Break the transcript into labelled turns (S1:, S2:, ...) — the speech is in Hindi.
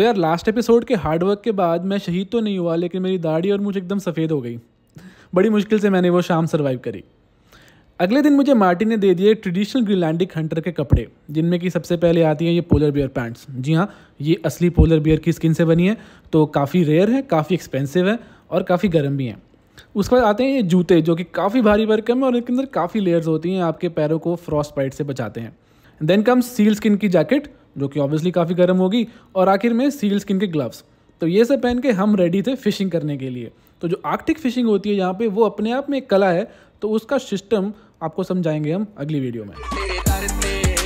S1: तो यार लास्ट एपिसोड के हार्डवर्क के बाद मैं शहीद तो नहीं हुआ लेकिन मेरी दाढ़ी और मुझे एकदम सफ़ेद हो गई बड़ी मुश्किल से मैंने वो शाम सर्वाइव करी अगले दिन मुझे मार्टिन ने दे दिए ट्रेडिशनल ग्रीलैंडिक हंटर के कपड़े जिनमें कि सबसे पहले आती हैं ये पोलर बियर पैंट्स जी हाँ ये असली पोलर बियर की स्किन से बनी है तो काफ़ी रेयर है काफ़ी एक्सपेंसिव है और काफ़ी गर्म भी हैं उसके बाद आते हैं ये जूते जो कि काफ़ी भारी भरकम है और इनके अंदर काफ़ी लेयर्स होती हैं आपके पैरों को फ्रॉस्ट पाइट से बचाते हैं देन कम सील स्किन की जैकेट जो कि ऑब्वियसली काफ़ी गर्म होगी और आखिर में सील स्किन के ग्लव्स तो ये सब पहन के हम रेडी थे फिशिंग करने के लिए तो जो आर्कटिक फिशिंग होती है यहाँ पे वो अपने आप में एक कला है तो उसका सिस्टम आपको समझाएंगे हम अगली वीडियो में